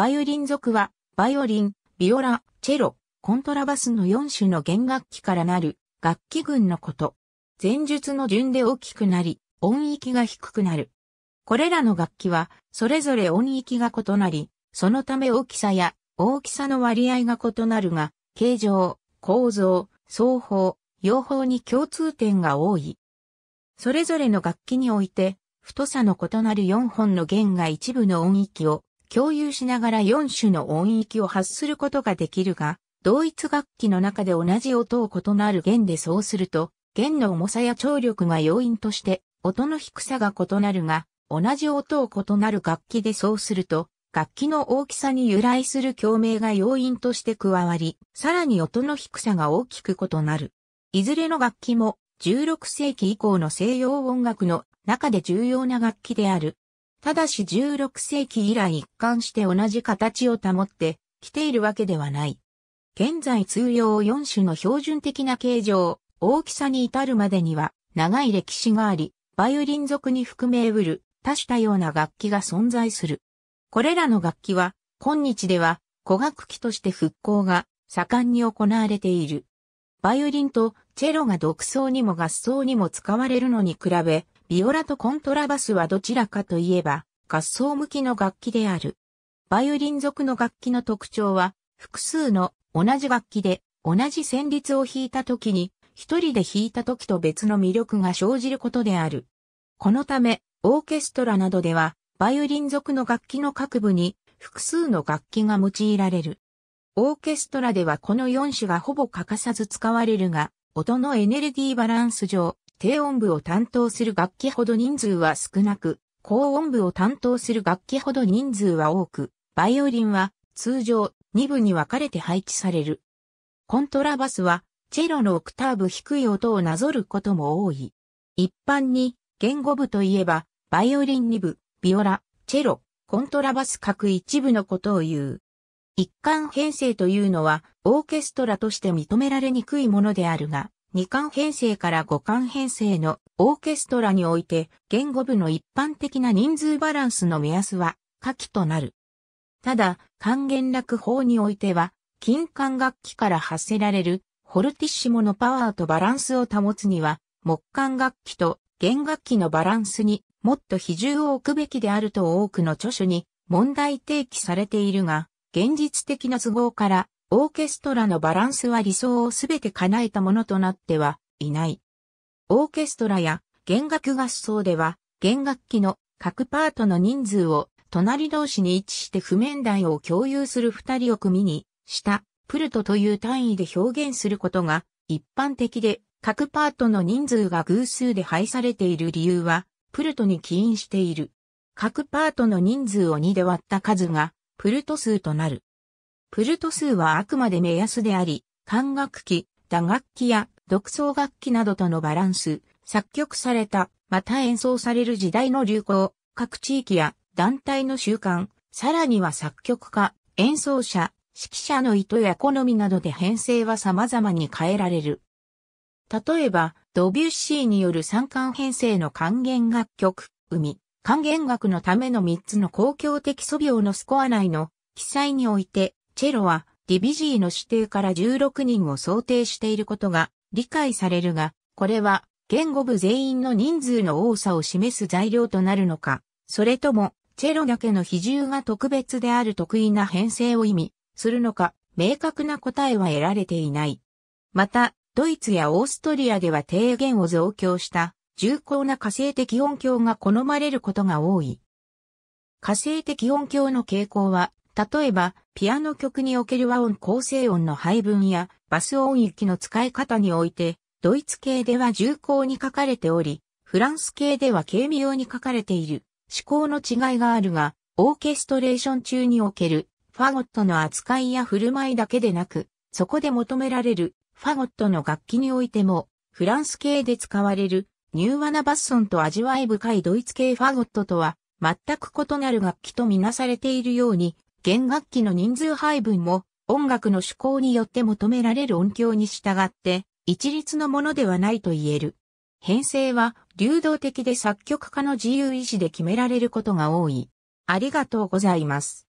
バイオリン族は、バイオリン、ビオラ、チェロ、コントラバスの4種の弦楽器からなる楽器群のこと。前述の順で大きくなり、音域が低くなる。これらの楽器は、それぞれ音域が異なり、そのため大きさや大きさの割合が異なるが、形状、構造、双方、用法に共通点が多い。それぞれの楽器において、太さの異なる4本の弦が一部の音域を共有しながら4種の音域を発することができるが、同一楽器の中で同じ音を異なる弦でそうすると、弦の重さや張力が要因として、音の低さが異なるが、同じ音を異なる楽器でそうすると、楽器の大きさに由来する共鳴が要因として加わり、さらに音の低さが大きく異なる。いずれの楽器も16世紀以降の西洋音楽の中で重要な楽器であるただし16世紀以来一貫して同じ形を保ってきているわけではない。現在通用4種の標準的な形状、大きさに至るまでには長い歴史があり、バイオリン族に含めうる多種多様な楽器が存在する。これらの楽器は今日では古楽器として復興が盛んに行われている。バイオリンとチェロが独奏にも合奏にも使われるのに比べ、ビオラとコントラバスはどちらかといえば、合奏向きの楽器である。バイオリン族の楽器の特徴は、複数の同じ楽器で同じ旋律を弾いた時に、一人で弾いた時と別の魅力が生じることである。このため、オーケストラなどでは、バイオリン族の楽器の各部に複数の楽器が用いられる。オーケストラではこの4種がほぼ欠かさず使われるが、音のエネルギーバランス上、低音部を担当する楽器ほど人数は少なく、高音部を担当する楽器ほど人数は多く、バイオリンは通常2部に分かれて配置される。コントラバスはチェロのオクターブ低い音をなぞることも多い。一般に言語部といえば、バイオリン2部、ビオラ、チェロ、コントラバス各一部のことを言う。一貫編成というのはオーケストラとして認められにくいものであるが、2巻編成から5巻編成のオーケストラにおいて言語部の一般的な人数バランスの目安は下記となる。ただ、管弦楽法においては、金管楽器から発せられるホルティッシモのパワーとバランスを保つには、木管楽器と弦楽器のバランスにもっと比重を置くべきであると多くの著書に問題提起されているが、現実的な都合からオーケストラのバランスは理想をすべて叶えたものとなってはいない。オーケストラや弦楽合奏では弦楽器の各パートの人数を隣同士に位置して譜面台を共有する二人を組にしたプルトという単位で表現することが一般的で各パートの人数が偶数で配されている理由はプルトに起因している。各パートの人数を2で割った数がプルト数となる。プルト数はあくまで目安であり、管楽器、打楽器や独奏楽器などとのバランス、作曲された、また演奏される時代の流行、各地域や団体の習慣、さらには作曲家、演奏者、指揮者の意図や好みなどで編成は様々に変えられる。例えば、ドビュッシーによる三冠編成の還元楽曲、海、還元楽のための三つの公共的素描のスコア内の記載において、チェロはディビジーの指定から16人を想定していることが理解されるが、これは言語部全員の人数の多さを示す材料となるのか、それともチェロだけの比重が特別である得意な編成を意味するのか、明確な答えは得られていない。また、ドイツやオーストリアでは低減を増強した重厚な火星的音響が好まれることが多い。火星的音響の傾向は例えば、ピアノ曲における和音構成音の配分や、バス音域の使い方において、ドイツ系では重厚に書かれており、フランス系では軽妙に書かれている、思考の違いがあるが、オーケストレーション中における、ファゴットの扱いや振る舞いだけでなく、そこで求められる、ファゴットの楽器においても、フランス系で使われる、ニューワナバッソンと味わい深いドイツ系ファゴットとは、全く異なる楽器とみなされているように、弦楽器の人数配分も音楽の趣向によって求められる音響に従って一律のものではないと言える。編成は流動的で作曲家の自由意志で決められることが多い。ありがとうございます。